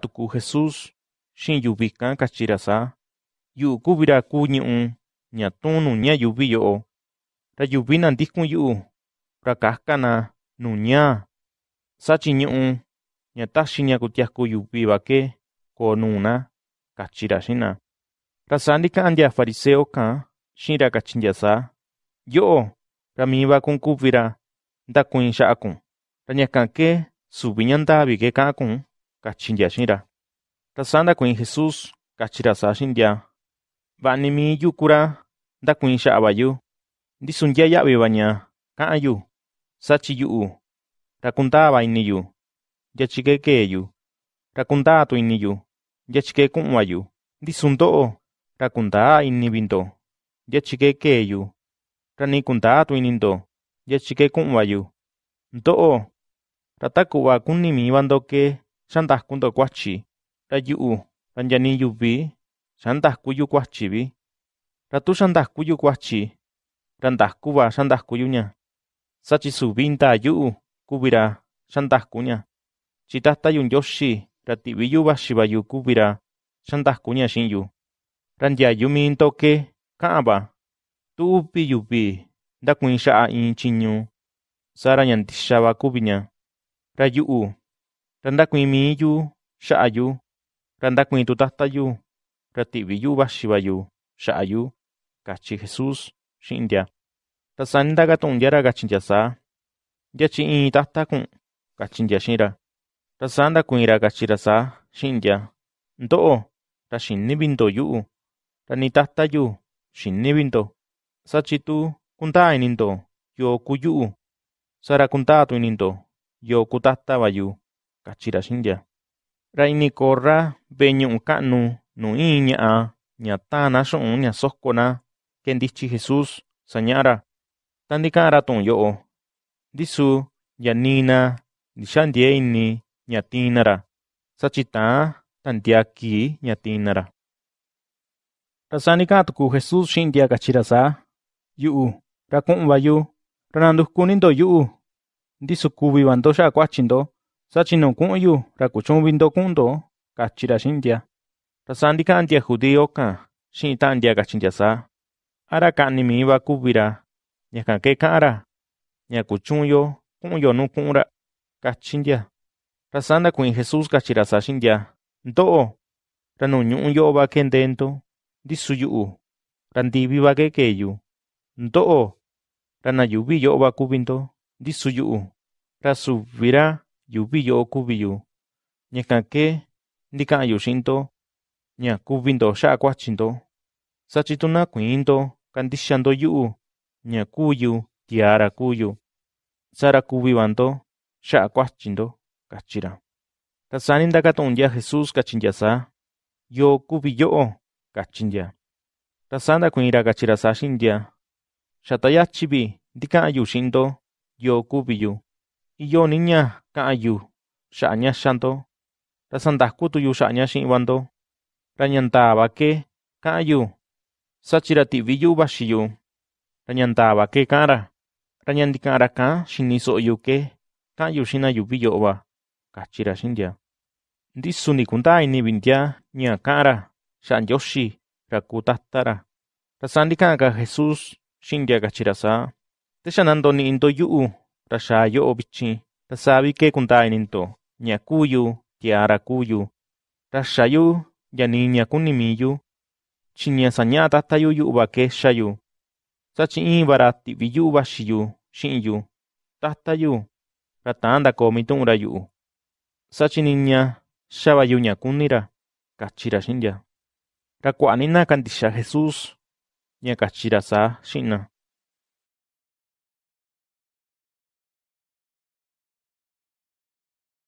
tuku Jesus xiyuvi'ka kachirasá yu'ukuvira ku ñu'u ña nya nu ñá yuvi kan, yo'o ra yuvi nandíjkun yu'u ra kajkana nu ñá sachi ñu'u ña taxiña kutiajku yuvi vaké ko nuna kachira fariseo ka xira kachintiasá yo'o ra miiva kunkuvi ra ndakui'n ya'akun ra ña kachindia kachinchashira. Tasá ndakuin Jesús kachirasá xintia. Vanimi yukura ndakuin xa'avayu. ya ya'vi baña ka'ayu. Sachi yu'u. Rakuntaba yu. Yachike keeyu. Rakuntaa tu yu. Yachike ku'wayu. Ndisunto'o. Rakuntaa inibinto. Yachike keeyu. Ranikuntaa tu ininto. Yachike ku'wayu. Nto'o. Ratakuwa kunimi bandoke Santajku kunto kuachi, ra yu'u, ranyani shantah kuyu yu kuachivi, ra tu santajku yu kuachi, ku santajku kuyunya, sachi suvinta yu'u, kuvira santajkuña, chitasta yunyoshi, ra tiviyu vaxivayu yu, kubira shantah randyayumi nto ke ka'anva, tu'upi yuvi, ndakuinxa'a in chiñu, sara ñandixava kuviña, ra u, Randa Randa yu xa'ayu, randakuitutatayu, yu, sha ayu. kachi Jesús xintia. Tasanita katu'unyára kachintiasá, yachi in tataku'un kachintia xira. Tasanta kuira kachirasá xintia. Nto'o, raxinivinto yu'u, Sa xinivinto. Sachitu kunta ininto, yo'o kuyu'u, sara kuntatu ininto, yo'o kutatavayu kachira ini rainikorá beñu'u ka'nu nu'in ña'á ña tána xu'un ña sójkoná kendichi Jesus saña'ra Tandika tu'un yo'o ndisu janina yanina nixandie ini ña tinara tandiaki tantiaki ña katku rasanika'an tuku Jesús xin'ndia kachira sa. yu'u ra yu ra nandukunin'ndo yu'u disu kuviva ndo ya'a kwachindo. sachinonku'yu rakuchunbindokun vindo kachi raxintia rasantika antia judíoka xi'ita antia kachintia sa ara ka'nimiiva kuvi-ra ñakãke ka'an-ra ñakuchunyo ku'unyo nu ku'un-ra rasanda rasá ndakui'in jesus kachira sa xintia ndo'o ra nuu ñu'unyo'ova kendento ndisu yu'u ra ndiviva ke keyu ndo'o ra nayuvi Yubiyo kubiyu, ñeka'ké ndika'ayu xinto ña kubinto yá'a kuachinto, sa chituna kuiinto kandixanto yu'u ña kuyu tiara kuyu, tsara kuvivanto yá'a kuachinto kachira, ta sa nindakatu'unya Jesus kachin'ya sa, yoo kuviyo'o kachin'ya, ta sa ntakuiinra kachira sa xin'ya, xata yachivi ndika'ayu xinto yoo yu. Iyo Iyoniña ka'ayu cha'aña xanto ra sandajkutuyu cha'aña chi'vanto ra ñandabake ka'ayu sachi ra tiviyu vaxiyu ra ñandabake ka'anra ra ñandika'anra ka'an xiniso'oyu ke ka'anyu xinayu viyo'ba kachira ndi suni kuntaa inivintya ña ka'anra Yoshi ra ku ta ra ka ka Jesus xintia nando ni into yu'u. Taxayoopichi, tasabi que nyakuyu, ñacuyu, kuyu, taxayu, yanini kunimiyu, chiñasañata tayuyu Sachi shayu, vara tibiyu vaxiyu, shinyu, tatayu, ratanda Komitunrayu yu'u, sachiniña, shabayu kunira kachira shinya, rakuanina ntixá Jesus, ña Shina.